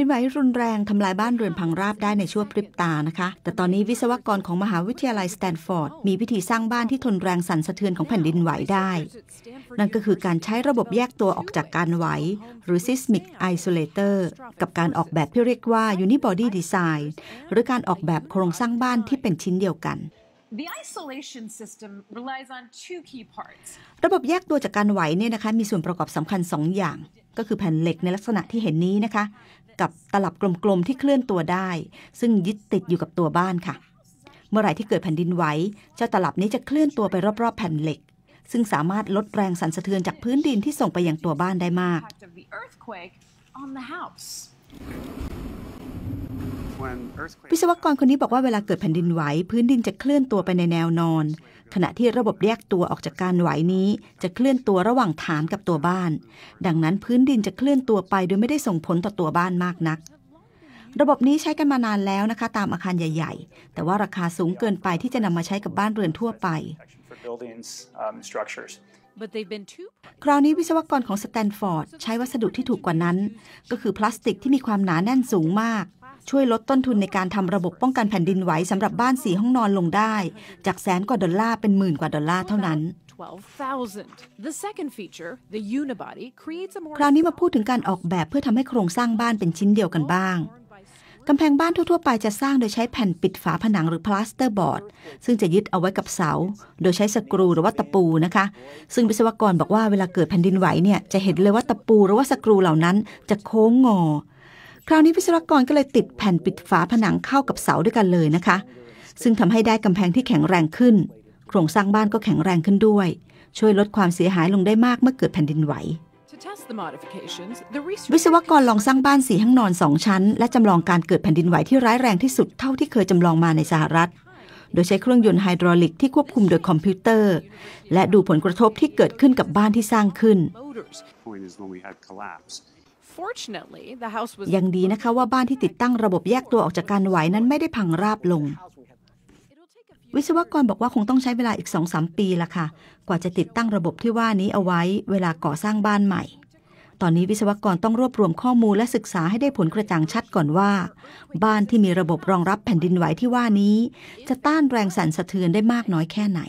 ินไหวรุนแรงทำลายบ้านเรือนพังราบได้ในชั่วพริบตานะคะ แต่ตอนนี้วิศวกรของมหาวิทยาลัยสแตนฟอร์ด มีวิธีสร้างบ้านที่ทนแรงสั่นสะเทือนของแผ่นดินไหวได้ นั่นก็คือการใช้ระบบแยกตัวออกจากการไหว หรือ seismic isolator กับการออกแบบที่เรียกว่า unibody design หรือการออกแบบโครงสร้างบ้านที่เป็นชิ้นเดียวกันระบบแยกตัวจากการไหวเนี่ยนะคะ มีส่วนประกอบสำคัญ 2 อย่าง ก็คือแผ่นเหล็กในลักษณะที่เห็นนี้นะคะกับตลับกลมๆที่เคลื่อนตัวได้ ซึ่งยึดติดอยู่กับตัวบ้านค่ะ เมื่อไหร่ที่เกิดแผ่นดินไหวเจ้าตลับนี้จะเคลื่อนตัวไปรอบๆ แผ่นเหล็ก ซึ่งสามารถลดแรงสั่นสะเทือนจากพื้นดินที่ส่งไปยังตัวบ้านได้มากวิศวกรคนนี้บอกว่าเวลาเกิดแผ่นดินไหวพื้นดินจะเคลื่อนตัวไปในแนวนอนขณะที่ระบบแยกตัวออกจากการไหวนี้ จะเคลื่อนตัวระหว่างฐานกับตัวบ้าน ดังนั้นพื้นดินจะเคลื่อนตัวไป โดยไม่ได้ส่งผลต่อตัวบ้านมากนัก ระบบนี้ใช้กันมานานแล้วนะคะตามอาคารใหญ่ ๆ แต่ว่าราคาสูงเกินไปที่จะนำมาใช้กับบ้านเรือนทั่วไป คราวนี้วิศวกรของสแตนฟอร์ดใช้วัสดุที่ถูกกว่านั้น ก็คือพลาสติก ที่มีความหนาแน่นสูงมากช่วยลดต้นทุนในการทำระบบป้องกันแผ่นดินไหวสำหรับบ้านสีห้องนอนลงได้ จากแสนกว่าดอลลาร์เป็นหมื่นกว่าดอลลาร์เท่านั้น คราวนี้มาพูดถึงการออกแบบเพื่อทำให้โครงสร้างบ้านเป็นชิ้นเดียวกันบ้างกำแพงบ้านทั่วๆ ไปจะสร้างโดยใช้แผ่นปิดฝาผนังหรือพลาสเตอร์บอร์ด ซึ่งจะยึดเอาไว้กับเสา โดยใช้สกรูหรือว่าตะปูนะคะ ซึ่งวิศวกรบอกว่าเวลาเกิดแผ่นดินไหวเนี่ยจะเห็นเลยว่าตะปูหรือว่าสกรูเหล่านั้น จะโค้งงอคราวนี้วิศวกรก็เลยติดแผ่นปิดฝาผนังเข้ากับเสาด้วยกันเลยนะคะ ซึ่งทำให้ได้กำแพงที่แข็งแรงขึ้น โครงสร้างบ้านก็แข็งแรงขึ้นด้วย ช่วยลดความเสียหายลงได้มากเมื่อเกิดแผ่นดินไหว วิศวกรลองสร้างบ้านสีห้องนอนสองชั้นและจำลองการเกิดแผ่นดินไหวที่ร้ายแรงที่สุดเท่าที่เคยจำลองมาในสหรัฐ โดยใช้เครื่องยนต์ไฮดรอลิกที่ควบคุมโดยคอมพิวเตอร์และดูผลกระทบที่เกิดขึ้นกับบ้านที่สร้างขึ้นยังดีนะคะว่าบ้านที่ติดตั้งระบบแยกตัวออกจากการไหวนั้นไม่ได้พังราบลง วิศวกรบอกว่าคงต้องใช้เวลาอีกสองสามปีละค่ะ กว่าจะติดตั้งระบบที่ว่านี้เอาไว้ เวลาก่อสร้างบ้านใหม่ ตอนนี้วิศวกรต้องรวบรวมข้อมูลและศึกษาให้ได้ผลกระจ่างชัดก่อนว่า บ้านที่มีระบบรองรับแผ่นดินไหวที่ว่านี้ จะต้านแรงสั่นสะเทือนได้มากน้อยแค่ไหน